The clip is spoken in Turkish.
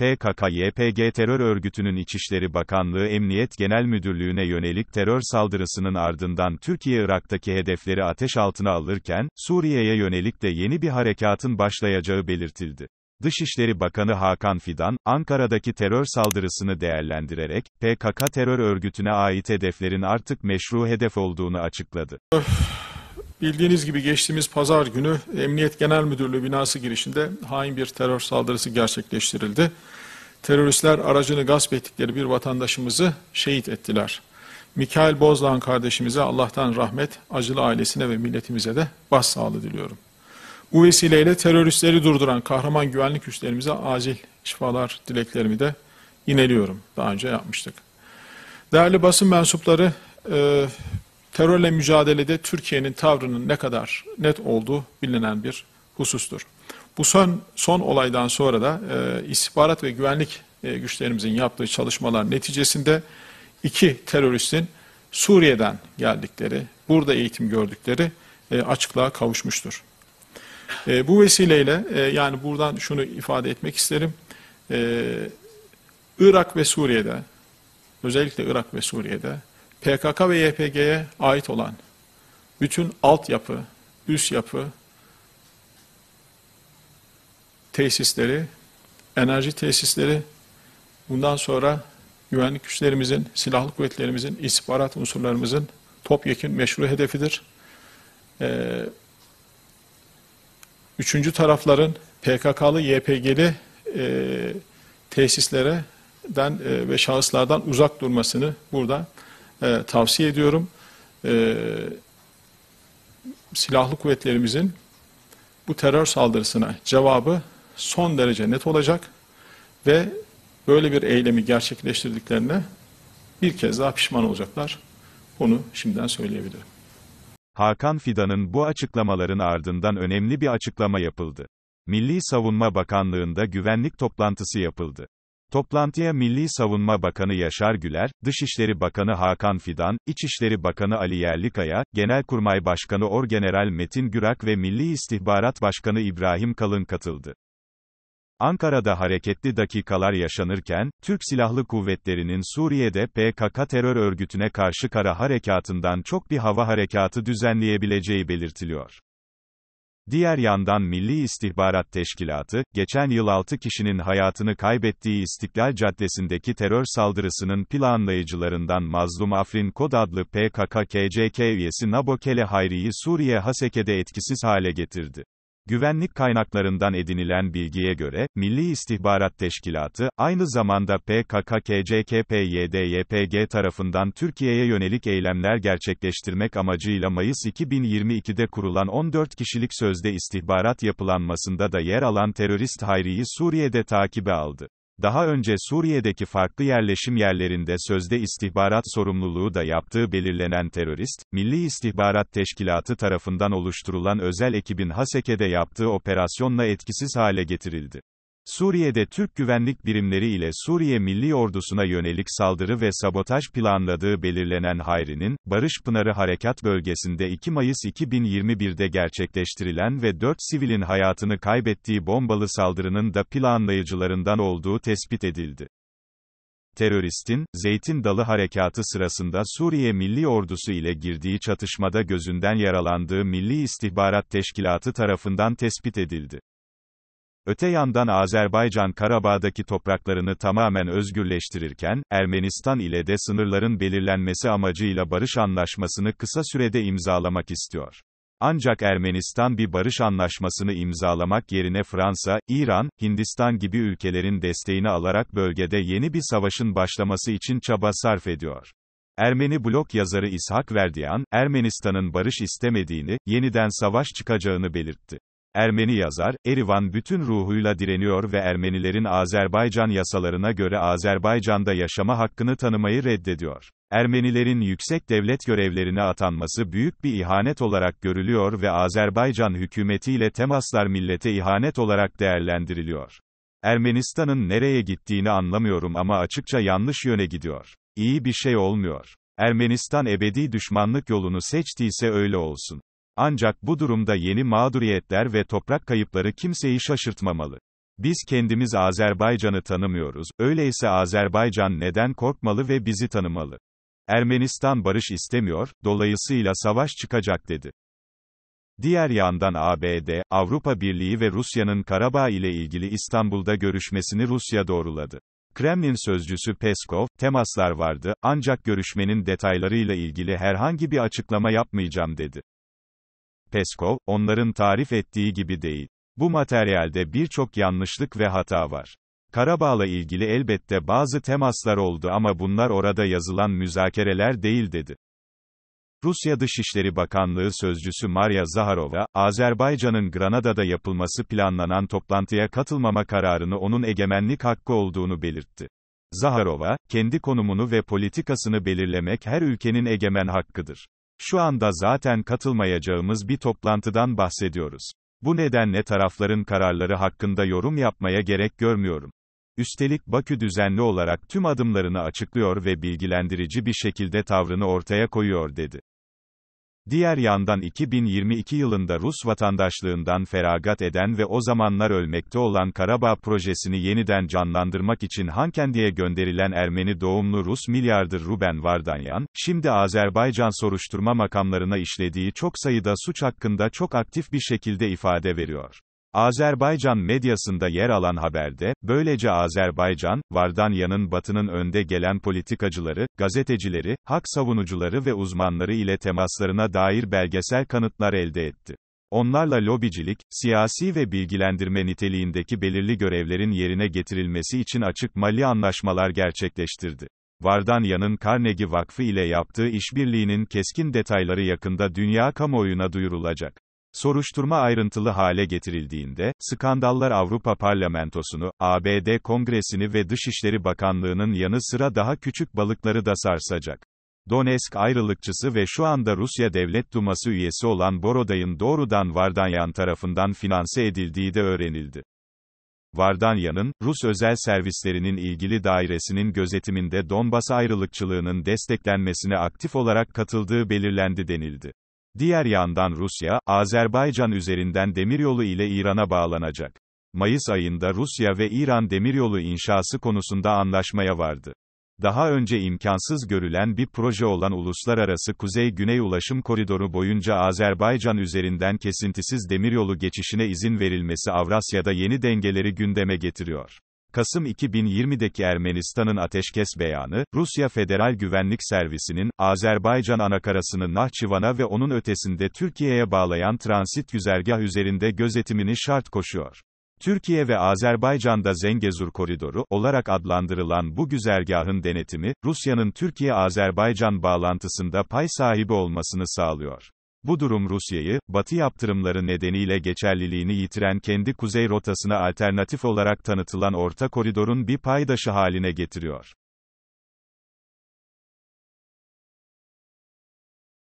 PKK-YPG terör örgütünün İçişleri Bakanlığı Emniyet Genel Müdürlüğü'ne yönelik terör saldırısının ardından Türkiye Irak'taki hedefleri ateş altına alırken, Suriye'ye yönelik de yeni bir harekatın başlayacağı belirtildi. Dışişleri Bakanı Hakan Fidan, Ankara'daki terör saldırısını değerlendirerek, PKK terör örgütüne ait hedeflerin artık meşru hedef olduğunu açıkladı. Bildiğiniz gibi geçtiğimiz pazar günü Emniyet Genel Müdürlüğü binası girişinde hain bir terör saldırısı gerçekleştirildi. Teröristler aracını gasp ettikleri bir vatandaşımızı şehit ettiler. Mikail Bozlan kardeşimize Allah'tan rahmet, acılı ailesine ve milletimize de başsağlığı diliyorum. Bu vesileyle teröristleri durduran kahraman güvenlik güçlerimize acil şifalar dileklerimi de ineliyorum. Daha önce yapmıştık. Değerli basın mensupları, e, terörle mücadelede Türkiye'nin tavrının ne kadar net olduğu bilinen bir husustur. Bu son, son olaydan sonra da e, istihbarat ve güvenlik e, güçlerimizin yaptığı çalışmalar neticesinde iki teröristin Suriye'den geldikleri, burada eğitim gördükleri e, açıklığa kavuşmuştur. E, bu vesileyle e, yani buradan şunu ifade etmek isterim. E, Irak ve Suriye'de, özellikle Irak ve Suriye'de PKK ve YPG'ye ait olan bütün altyapı, üst yapı, tesisleri, enerji tesisleri, bundan sonra güvenlik güçlerimizin, silahlı kuvvetlerimizin, istihbarat unsurlarımızın topyekun meşru hedefidir. Ee, üçüncü tarafların PKK'lı, YPG'li e, den e, ve şahıslardan uzak durmasını burada e, tavsiye ediyorum. E, silahlı kuvvetlerimizin bu terör saldırısına cevabı son derece net olacak ve böyle bir eylemi gerçekleştirdiklerine bir kez daha pişman olacaklar. Bunu şimdiden söyleyebilirim. Hakan Fidan'ın bu açıklamaların ardından önemli bir açıklama yapıldı. Milli Savunma Bakanlığı'nda güvenlik toplantısı yapıldı. Toplantıya Milli Savunma Bakanı Yaşar Güler, Dışişleri Bakanı Hakan Fidan, İçişleri Bakanı Ali Yerlikaya, Genelkurmay Başkanı Orgeneral Metin Gürak ve Milli İstihbarat Başkanı İbrahim Kalın katıldı. Ankara'da hareketli dakikalar yaşanırken, Türk Silahlı Kuvvetleri'nin Suriye'de PKK terör örgütüne karşı kara harekatından çok bir hava harekatı düzenleyebileceği belirtiliyor. Diğer yandan Milli İstihbarat Teşkilatı, geçen yıl 6 kişinin hayatını kaybettiği İstiklal Caddesi'ndeki terör saldırısının planlayıcılarından Mazlum Afrin Kod adlı PKK-KCK üyesi Nabokele Hayri'yi Suriye Haseke'de etkisiz hale getirdi. Güvenlik kaynaklarından edinilen bilgiye göre, Milli İstihbarat Teşkilatı, aynı zamanda PKK, KCK, PYD, YPG tarafından Türkiye'ye yönelik eylemler gerçekleştirmek amacıyla Mayıs 2022'de kurulan 14 kişilik sözde istihbarat yapılanmasında da yer alan terörist Hayri'yi Suriye'de takibe aldı. Daha önce Suriye'deki farklı yerleşim yerlerinde sözde istihbarat sorumluluğu da yaptığı belirlenen terörist, Milli İstihbarat Teşkilatı tarafından oluşturulan özel ekibin Haseke'de yaptığı operasyonla etkisiz hale getirildi. Suriye'de Türk güvenlik birimleri ile Suriye Milli Ordusu'na yönelik saldırı ve sabotaj planladığı belirlenen Hayri'nin, Barış Pınarı Harekat Bölgesi'nde 2 Mayıs 2021'de gerçekleştirilen ve 4 sivilin hayatını kaybettiği bombalı saldırının da planlayıcılarından olduğu tespit edildi. Teröristin, Zeytin Dalı Harekatı sırasında Suriye Milli Ordusu ile girdiği çatışmada gözünden yaralandığı Milli İstihbarat Teşkilatı tarafından tespit edildi. Öte yandan Azerbaycan Karabağ'daki topraklarını tamamen özgürleştirirken, Ermenistan ile de sınırların belirlenmesi amacıyla barış anlaşmasını kısa sürede imzalamak istiyor. Ancak Ermenistan bir barış anlaşmasını imzalamak yerine Fransa, İran, Hindistan gibi ülkelerin desteğini alarak bölgede yeni bir savaşın başlaması için çaba sarf ediyor. Ermeni blok yazarı İshak Verdiyan, Ermenistan'ın barış istemediğini, yeniden savaş çıkacağını belirtti. Ermeni yazar, Erivan bütün ruhuyla direniyor ve Ermenilerin Azerbaycan yasalarına göre Azerbaycan'da yaşama hakkını tanımayı reddediyor. Ermenilerin yüksek devlet görevlerine atanması büyük bir ihanet olarak görülüyor ve Azerbaycan hükümetiyle temaslar millete ihanet olarak değerlendiriliyor. Ermenistan'ın nereye gittiğini anlamıyorum ama açıkça yanlış yöne gidiyor. İyi bir şey olmuyor. Ermenistan ebedi düşmanlık yolunu seçtiyse öyle olsun. Ancak bu durumda yeni mağduriyetler ve toprak kayıpları kimseyi şaşırtmamalı. Biz kendimiz Azerbaycan'ı tanımıyoruz, öyleyse Azerbaycan neden korkmalı ve bizi tanımalı? Ermenistan barış istemiyor, dolayısıyla savaş çıkacak dedi. Diğer yandan ABD, Avrupa Birliği ve Rusya'nın Karabağ ile ilgili İstanbul'da görüşmesini Rusya doğruladı. Kremlin sözcüsü Peskov, temaslar vardı, ancak görüşmenin detaylarıyla ilgili herhangi bir açıklama yapmayacağım dedi. Peskov, onların tarif ettiği gibi değil. Bu materyalde birçok yanlışlık ve hata var. Karabağ'la ilgili elbette bazı temaslar oldu ama bunlar orada yazılan müzakereler değil dedi. Rusya Dışişleri Bakanlığı Sözcüsü Maria Zaharova, Azerbaycan'ın Granada'da yapılması planlanan toplantıya katılmama kararını onun egemenlik hakkı olduğunu belirtti. Zaharova, kendi konumunu ve politikasını belirlemek her ülkenin egemen hakkıdır. Şu anda zaten katılmayacağımız bir toplantıdan bahsediyoruz. Bu nedenle tarafların kararları hakkında yorum yapmaya gerek görmüyorum. Üstelik Bakü düzenli olarak tüm adımlarını açıklıyor ve bilgilendirici bir şekilde tavrını ortaya koyuyor dedi. Diğer yandan 2022 yılında Rus vatandaşlığından feragat eden ve o zamanlar ölmekte olan Karabağ projesini yeniden canlandırmak için Hankendi'ye gönderilen Ermeni doğumlu Rus milyarder Ruben Vardanyan, şimdi Azerbaycan soruşturma makamlarına işlediği çok sayıda suç hakkında çok aktif bir şekilde ifade veriyor. Azerbaycan medyasında yer alan haberde, böylece Azerbaycan, Vardanya'nın batının önde gelen politikacıları, gazetecileri, hak savunucuları ve uzmanları ile temaslarına dair belgesel kanıtlar elde etti. Onlarla lobicilik, siyasi ve bilgilendirme niteliğindeki belirli görevlerin yerine getirilmesi için açık mali anlaşmalar gerçekleştirdi. Vardanya'nın Carnegie Vakfı ile yaptığı işbirliğinin keskin detayları yakında dünya kamuoyuna duyurulacak. Soruşturma ayrıntılı hale getirildiğinde, skandallar Avrupa Parlamentosunu, ABD Kongresini ve Dışişleri Bakanlığı'nın yanı sıra daha küçük balıkları da sarsacak. Donetsk ayrılıkçısı ve şu anda Rusya Devlet Duması üyesi olan Boroday'ın doğrudan Vardanyan tarafından finanse edildiği de öğrenildi. Vardanyan'ın, Rus özel servislerinin ilgili dairesinin gözetiminde Donbas ayrılıkçılığının desteklenmesine aktif olarak katıldığı belirlendi denildi. Diğer yandan Rusya, Azerbaycan üzerinden demiryolu ile İran'a bağlanacak. Mayıs ayında Rusya ve İran demiryolu inşası konusunda anlaşmaya vardı. Daha önce imkansız görülen bir proje olan uluslararası Kuzey-Güney Ulaşım Koridoru boyunca Azerbaycan üzerinden kesintisiz demiryolu geçişine izin verilmesi Avrasya'da yeni dengeleri gündeme getiriyor. Kasım 2020'deki Ermenistan'ın ateşkes beyanı, Rusya Federal Güvenlik Servisi'nin, Azerbaycan anakarasını Nahçıvan'a ve onun ötesinde Türkiye'ye bağlayan transit güzergah üzerinde gözetimini şart koşuyor. Türkiye ve Azerbaycan'da Zengezur Koridoru olarak adlandırılan bu güzergahın denetimi, Rusya'nın Türkiye-Azerbaycan bağlantısında pay sahibi olmasını sağlıyor. Bu durum Rusya'yı, Batı yaptırımları nedeniyle geçerliliğini yitiren kendi kuzey rotasına alternatif olarak tanıtılan Orta Koridor'un bir paydaşı haline getiriyor.